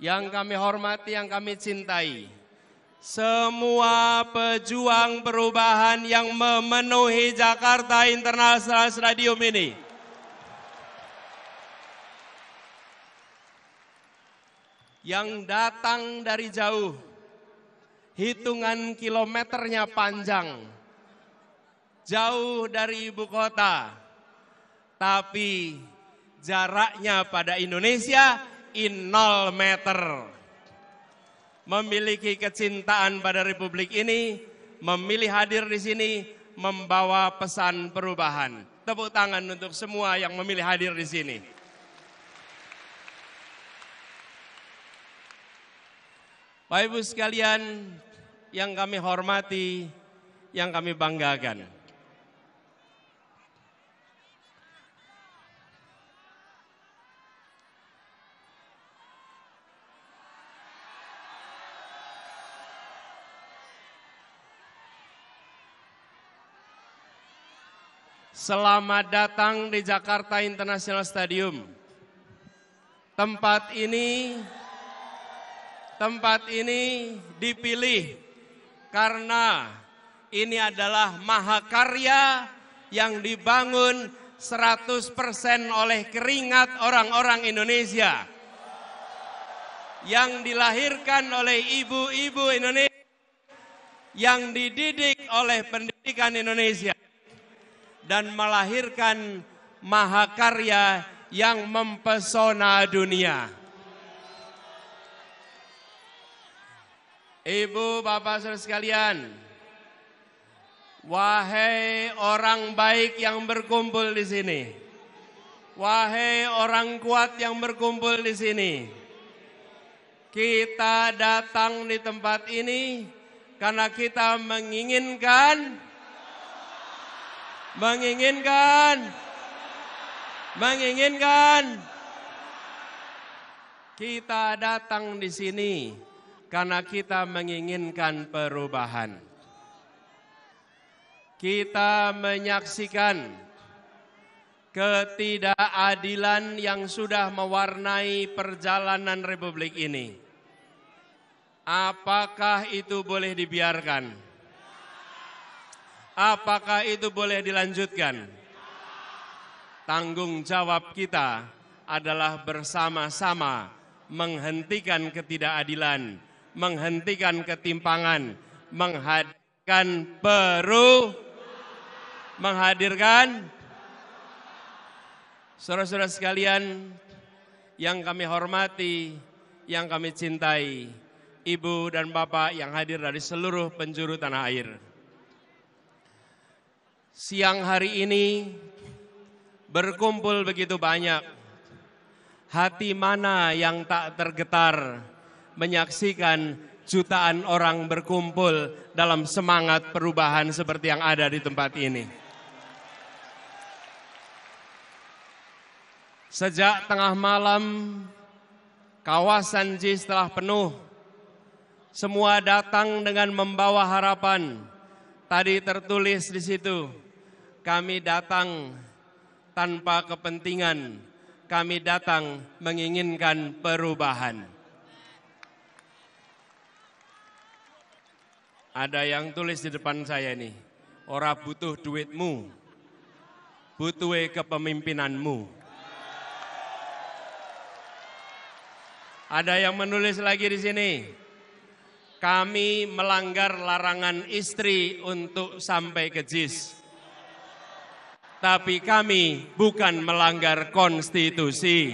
yang kami hormati, yang kami cintai. Semua pejuang perubahan yang memenuhi Jakarta International Stadium ini. Yang datang dari jauh, hitungan kilometernya panjang, jauh dari ibu kota, tapi jaraknya pada Indonesia in 0 meter. Memiliki kecintaan pada Republik ini, memilih hadir di sini, membawa pesan perubahan. Tepuk tangan untuk semua yang memilih hadir di sini. Bapak Ibu sekalian, yang kami hormati, yang kami banggakan. Selamat datang di Jakarta International Stadium. Tempat ini tempat ini dipilih karena ini adalah mahakarya yang dibangun 100% oleh keringat orang-orang Indonesia. Yang dilahirkan oleh ibu-ibu Indonesia yang dididik oleh pendidikan Indonesia dan melahirkan mahakarya yang mempesona dunia. Ibu, Bapak, Saudara sekalian, wahai orang baik yang berkumpul di sini, wahai orang kuat yang berkumpul di sini, kita datang di tempat ini karena kita menginginkan menginginkan menginginkan kita datang di sini karena kita menginginkan perubahan. Kita menyaksikan ketidakadilan yang sudah mewarnai perjalanan republik ini. Apakah itu boleh dibiarkan? Apakah itu boleh dilanjutkan? Tanggung jawab kita adalah bersama-sama menghentikan ketidakadilan, menghentikan ketimpangan, menghadirkan peru, menghadirkan saudara-saudara sekalian yang kami hormati, yang kami cintai, ibu dan bapak yang hadir dari seluruh penjuru tanah air siang hari ini berkumpul begitu banyak. Hati mana yang tak tergetar menyaksikan jutaan orang berkumpul dalam semangat perubahan seperti yang ada di tempat ini. Sejak tengah malam, kawasan JIS telah penuh. Semua datang dengan membawa harapan. Tadi tertulis di situ, kami datang tanpa kepentingan, kami datang menginginkan perubahan. Ada yang tulis di depan saya nih, ora butuh duitmu, butuh kepemimpinanmu. Ada yang menulis lagi di sini, kami melanggar larangan istri untuk sampai ke JIS tapi kami bukan melanggar konstitusi.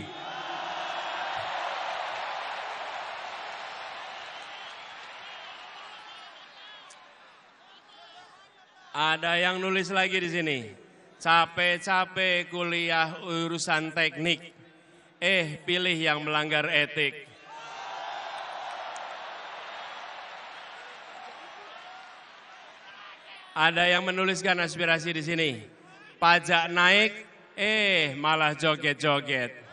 Ada yang nulis lagi di sini. Capek-capek kuliah urusan teknik. Eh, pilih yang melanggar etik. Ada yang menuliskan aspirasi di sini pajak naik, eh malah joget-joget.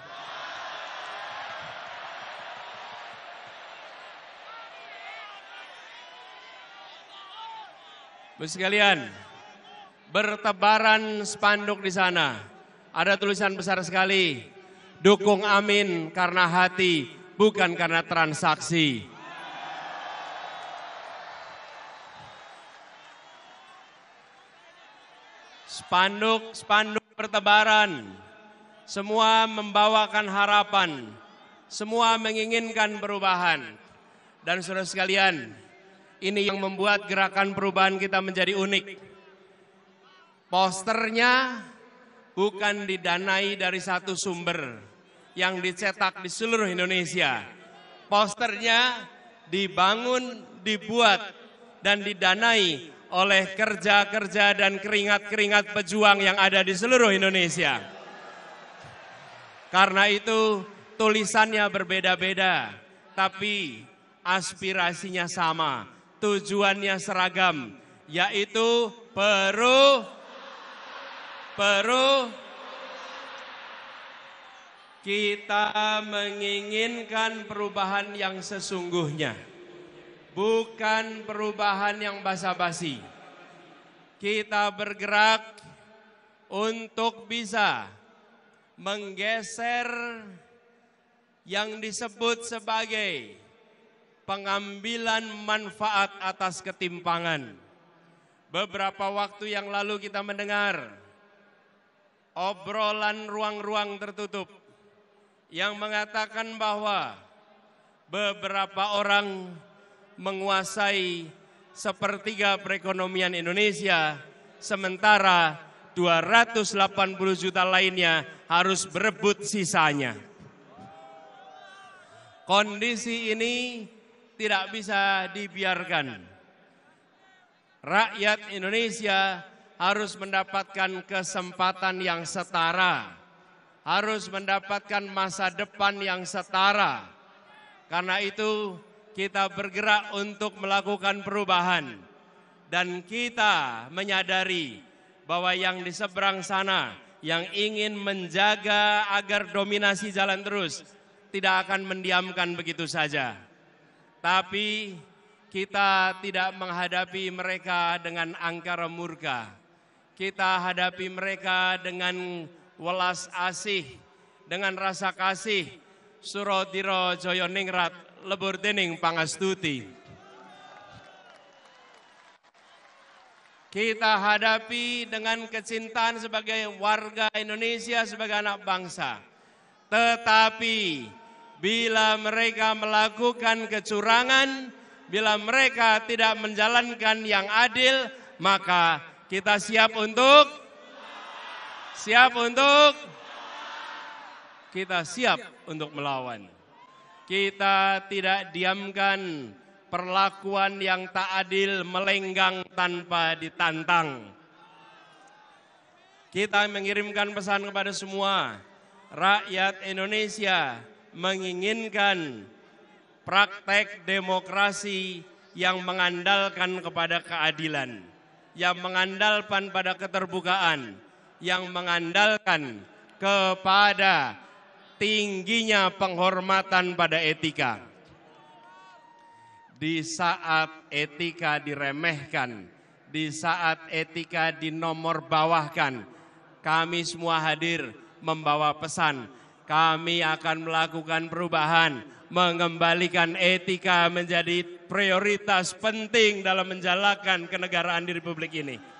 Bapak sekalian, bertebaran spanduk di sana. Ada tulisan besar sekali, dukung amin karena hati, bukan karena transaksi. spanduk-spanduk pertebaran, semua membawakan harapan, semua menginginkan perubahan. Dan saudara sekalian, ini yang membuat gerakan perubahan kita menjadi unik. Posternya bukan didanai dari satu sumber yang dicetak di seluruh Indonesia. Posternya dibangun, dibuat, dan didanai oleh kerja-kerja dan keringat-keringat pejuang yang ada di seluruh Indonesia. Karena itu tulisannya berbeda-beda, tapi aspirasinya sama, tujuannya seragam, yaitu Peru Peru kita menginginkan perubahan yang sesungguhnya bukan perubahan yang basa-basi. Kita bergerak untuk bisa menggeser yang disebut sebagai pengambilan manfaat atas ketimpangan. Beberapa waktu yang lalu kita mendengar obrolan ruang-ruang tertutup yang mengatakan bahwa beberapa orang menguasai sepertiga perekonomian Indonesia, sementara 280 juta lainnya harus berebut sisanya. Kondisi ini tidak bisa dibiarkan. Rakyat Indonesia harus mendapatkan kesempatan yang setara, harus mendapatkan masa depan yang setara. Karena itu, kita bergerak untuk melakukan perubahan dan kita menyadari bahwa yang di seberang sana yang ingin menjaga agar dominasi jalan terus tidak akan mendiamkan begitu saja. Tapi kita tidak menghadapi mereka dengan angkara murka. Kita hadapi mereka dengan welas asih, dengan rasa kasih. Surodiro Joyoningrat lebur dening pangastuti. Kita hadapi dengan kecintaan sebagai warga Indonesia, sebagai anak bangsa. Tetapi bila mereka melakukan kecurangan, bila mereka tidak menjalankan yang adil, maka kita siap untuk siap untuk kita siap untuk melawan. Kita tidak diamkan perlakuan yang tak adil melenggang tanpa ditantang. Kita mengirimkan pesan kepada semua rakyat Indonesia menginginkan praktek demokrasi yang mengandalkan kepada keadilan, yang mengandalkan pada keterbukaan, yang mengandalkan kepada tingginya penghormatan pada etika. Di saat etika diremehkan, di saat etika dinomor bawahkan kami semua hadir membawa pesan. Kami akan melakukan perubahan, mengembalikan etika menjadi prioritas penting dalam menjalankan kenegaraan di Republik ini.